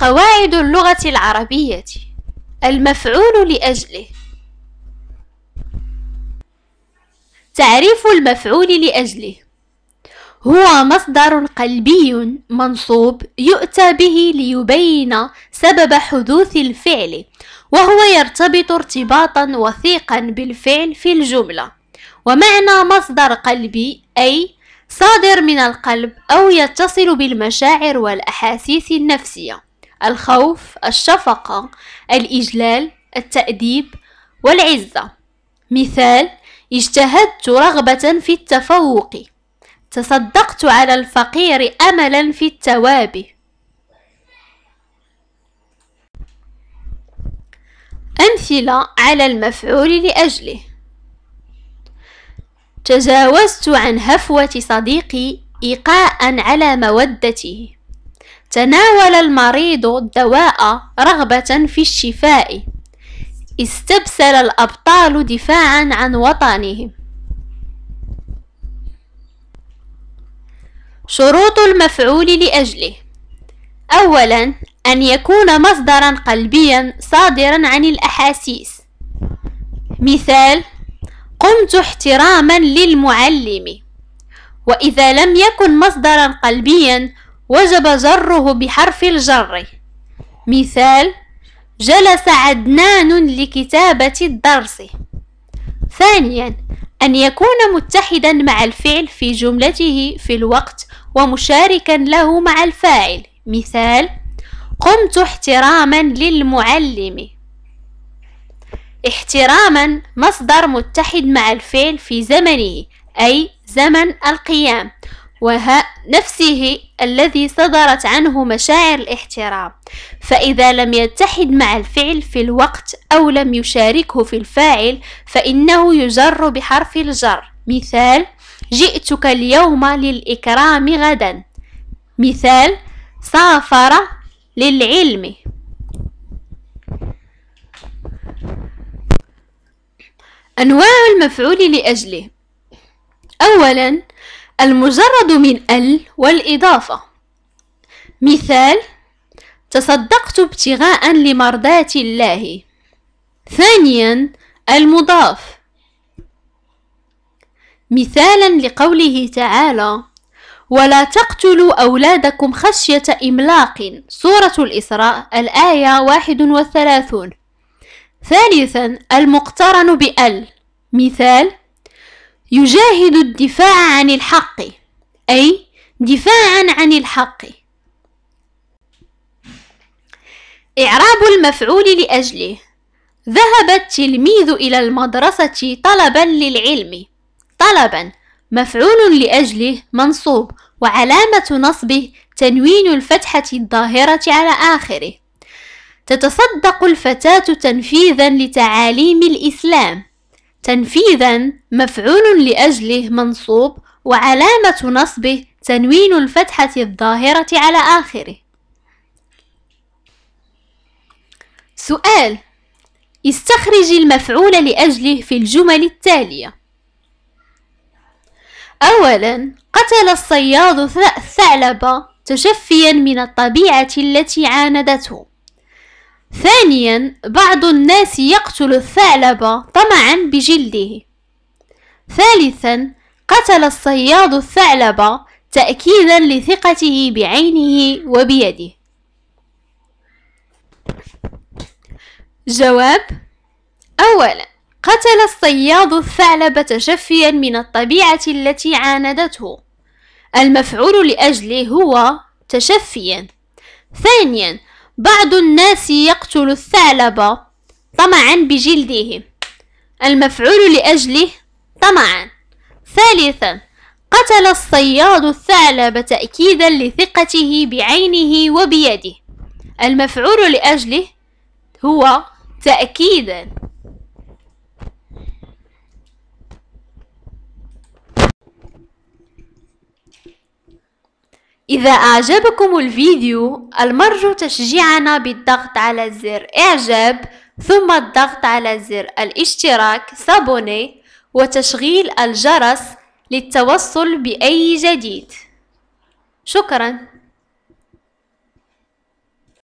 قواعد اللغة العربية المفعول لأجله تعريف المفعول لأجله هو مصدر قلبي منصوب يؤتى به ليبين سبب حدوث الفعل وهو يرتبط ارتباطا وثيقا بالفعل في الجملة ومعنى مصدر قلبي أي صادر من القلب أو يتصل بالمشاعر والأحاسيس النفسية الخوف الشفقة الإجلال التأديب والعزة مثال اجتهدت رغبة في التفوق تصدقت على الفقير أملا في التواب أمثلة على المفعول لأجله تجاوزت عن هفوة صديقي إيقاء على مودته تناول المريض الدواء رغبة في الشفاء استبسل الأبطال دفاعا عن وطنهم شروط المفعول لأجله أولا أن يكون مصدرا قلبيا صادرا عن الأحاسيس مثال قمت احتراما للمعلم وإذا لم يكن مصدرا قلبيا وجب جره بحرف الجر مثال جلس عدنان لكتابة الدرس ثانيا أن يكون متحدا مع الفعل في جملته في الوقت ومشاركا له مع الفاعل مثال قمت احتراما للمعلم احتراما مصدر متحد مع الفعل في زمنه أي زمن القيام وها نفسه الذي صدرت عنه مشاعر الاحترام فإذا لم يتحد مع الفعل في الوقت أو لم يشاركه في الفاعل فإنه يجر بحرف الجر مثال جئتك اليوم للإكرام غدا مثال سافر للعلم أنواع المفعول لأجله أولا المجرد من ال والإضافة مثال تصدقت ابتغاء لمرضاة الله ثانيا المضاف مثالا لقوله تعالى ولا تقتلوا أولادكم خشية إملاق سورة الإسراء الآية 31 ثالثا المقترن بأل مثال يجاهد الدفاع عن الحق أي دفاعا عن الحق إعراب المفعول لأجله ذهب التلميذ إلى المدرسة طلبا للعلم طلبا مفعول لأجله منصوب وعلامة نصبه تنوين الفتحة الظاهرة على آخره تتصدق الفتاة تنفيذا لتعاليم الإسلام تنفيذا مفعول لأجله منصوب وعلامة نصبه تنوين الفتحة الظاهرة على آخره سؤال استخرج المفعول لأجله في الجمل التالية أولا قتل الصياد الثعلب تشفيا من الطبيعة التي عاندته ثانيا بعض الناس يقتل الثعلب طمعا بجلده ثالثا قتل الصياد الثعلب تأكيدا لثقته بعينه وبيده جواب أولا قتل الصياد الثعلب تشفيا من الطبيعة التي عاندته المفعول لأجله هو تشفيا ثانيا بعض الناس يقتل الثعلب طمعا بجلده المفعول لأجله طمعا ثالثا قتل الصياد الثعلب تأكيدا لثقته بعينه وبيده المفعول لأجله هو تأكيدا إذا أعجبكم الفيديو المرجو تشجيعنا بالضغط على زر إعجاب ثم الضغط على زر الاشتراك سابوني وتشغيل الجرس للتوصل بأي جديد شكراً